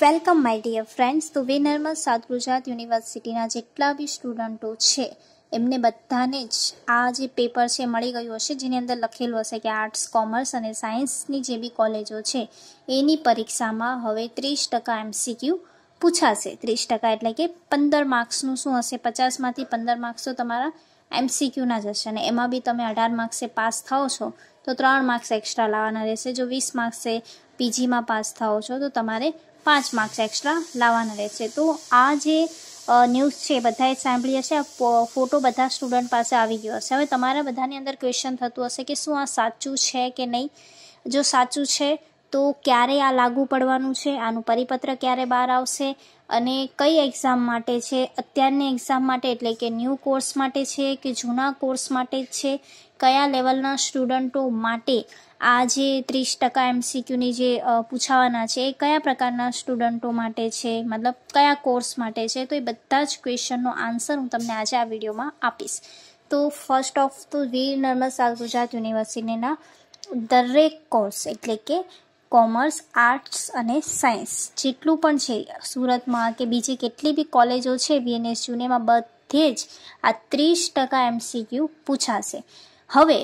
welcome my dear friends તો વે નર્મદ સાત ગુજરાત યુનિવર્સિટીના જેટલા બી સ્ટુડન્ટો છે એમને બધાને જ આ જે પેપર છે મળી ગયું હશે જેની અંદર લખેલું હશે કે આર્ટ્સ કોમર્સ અને સાયન્સની જે બી કોલેજો છે એની પરીક્ષામાં હવે ત્રીસ ટકા એમસીક્યુ પૂછાશે ત્રીસ ટકા એટલે કે પંદર માર્ક્સનું શું હશે પચાસમાંથી પંદર માર્ક્સ તો તમારા એમસીક્યુના જ હશે અને એમાં બી તમે અઢાર માર્ક્સે પાસ થાઓ છો તો ત્રણ માર્ક્સ એક્સ્ટ્રા લાવવાના રહેશે જો વીસ માર્ક્સે પીજીમાં પાસ થાઓ છો તો તમારે પાંચ માર્ક્સ એક્સ્ટ્રા લાવવાના રહેશે તો આ જે ન્યૂઝ છે બધાએ સાંભળી હશે ફોટો બધા સ્ટુડન્ટ પાસે આવી ગયો હશે હવે તમારા બધાની અંદર ક્વેશ્ચન થતું હશે કે શું આ સાચું છે કે નહીં જો સાચું છે તો ક્યારે આ લાગુ પડવાનું છે આનું પરિપત્ર ક્યારે બહાર આવશે અને કઈ એક્ઝામ માટે છે અત્યારની એક્ઝામ માટે એટલે કે ન્યૂ કોર્સ માટે છે કે જૂના કોર્સ માટે જ છે કયા લેવલના સ્ટુડન્ટો માટે આ જે ત્રીસ ટકા એમસીક્યુની જે પૂછાવાના છે એ કયા પ્રકારના સ્ટુડન્ટો માટે છે મતલબ કયા કોર્સ માટે છે તો એ બધા જ ક્વેશ્ચનનો આન્સર હું તમને આજે આ વિડીયોમાં આપીશ તો ફર્સ્ટ ઓફ તો રી નર્મદ સાઉથ ગુજરાત યુનિવર્સિટીના દરેક કોર્સ એટલે કે કોમર્સ આર્ટ્સ અને સાયન્સ જેટલું પણ છે સુરતમાં કે બીજી કેટલી બી કોલેજો છે વીએનએસ જુનેમાં બધે જ આ ત્રીસ ટકા એમસીક્યુ પૂછાશે હવે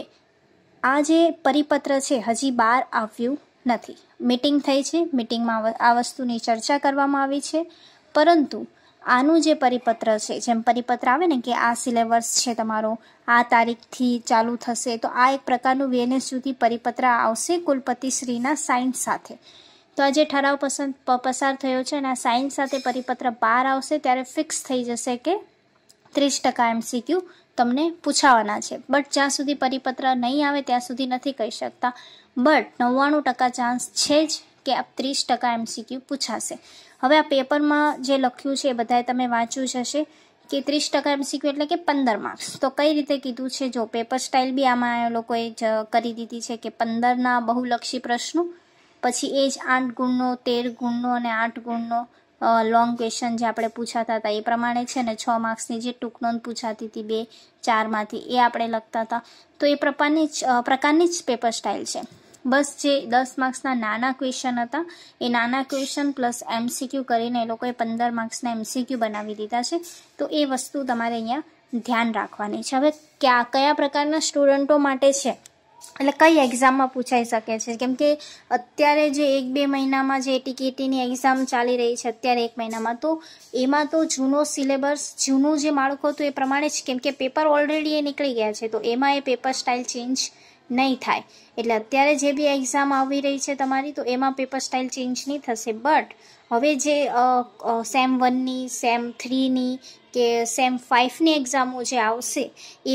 આ જે પરિપત્ર છે હજી બહાર આવ્યું નથી મિટિંગ થઈ છે મિટિંગમાં આ વસ્તુની ચર્ચા કરવામાં આવી છે પરંતુ આનું જે પરિપત્ર છે જેમ પરિપત્ર આવે ને કે આ સિલેબસ છે તમારો આ તારીખથી ચાલુ થશે તો આ એક પ્રકારનું વીએનએસ સુધી પરિપત્ર આવશે કુલપતિશ્રીના સાઇન સાથે તો આ જે ઠરાવ પસંદ પસાર થયો છે અને આ સાઇન સાથે પરિપત્ર બહાર આવશે ત્યારે ફિક્સ થઈ જશે કે ત્રીસ ટકા એમસીક્યુ તમને પૂછાવાના છે બટ જ્યાં સુધી પરિપત્ર નહીં આવે ત્યાં સુધી નથી કહી શકતા બટ નવ્વાણું ટકા ચાન્સ છે જ કે આ ત્રીસ ટકા એમસીક્યુ પૂછાશે હવે આ પેપરમાં જે લખ્યું છે એ બધાએ તમે વાંચ્યું જ હશે કે ત્રીસ ટકા એમસીક્યુ એટલે કે પંદર માર્ક્સ તો કઈ રીતે કીધું છે જો પેપર સ્ટાઇલ બી આમાં લોકોએ જ કરી દીધી છે કે પંદરના બહુલક્ષી પ્રશ્નો પછી એ જ આઠ ગુણનો તેર ગુણનો અને આઠ ગુણનો લોંગ ક્વેશ્ચન જે આપણે પૂછાતા હતા એ પ્રમાણે છે ને છ માર્ક્સની જે ટૂંક નોંધ પૂછાતી હતી બે ચારમાંથી એ આપણે લખતા હતા તો એ પ્રકારની જ પ્રકારની જ પેપર સ્ટાઇલ છે બસ જે દસ માર્ક્સના નાના ક્વેશ્ચન હતા એ નાના ક્વેશ્ચન પ્લસ એમસીક્યુ કરીને એ લોકોએ પંદર માર્ક્સના એમસીક્યુ બનાવી દીધા છે તો એ વસ્તુ તમારે અહીંયા ધ્યાન રાખવાની છે હવે કયા કયા પ્રકારના સ્ટુડન્ટો માટે છે એટલે કઈ એક્ઝામમાં પૂછાઈ શકે છે કેમ કે અત્યારે જે એક બે મહિનામાં જે ટીકેટીની એક્ઝામ ચાલી રહી છે અત્યારે એક મહિનામાં તો એમાં તો જૂનો સિલેબસ જૂનું જે માળખું હતું એ પ્રમાણે જ કેમ કે પેપર ઓલરેડી એ નીકળી ગયા છે તો એમાં એ પેપર સ્ટાઇલ ચેન્જ નહીં થાય એટલે અત્યારે જે બી એક્ઝામ આવી રહી છે તમારી તો એમાં પેપર સ્ટાઇલ ચેન્જ નહીં થશે બટ હવે જે સેમ વનની સેમ થ્રીની કે સેમ ફાઇવની એક્ઝામો જે આવશે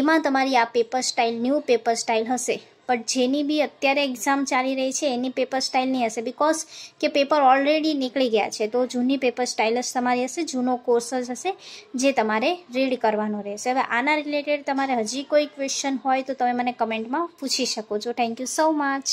એમાં તમારી આ paper style new paper style હશે પણ જેની બી અત્યારે એક્ઝામ ચાલી રહી છે એની પેપર સ્ટાઇલની હશે બીકોઝ કે પેપર ઓલરેડી નીકળી ગયા છે તો જૂની પેપર સ્ટાઇલ જ તમારી હશે જૂનો કોર્સ જ હશે જે તમારે રીડ કરવાનો રહેશે હવે આના રિલેટેડ તમારે હજી કોઈ ક્વેશ્ચન હોય તો તમે મને કમેન્ટમાં પૂછી શકો છો થેન્ક યુ સો મચ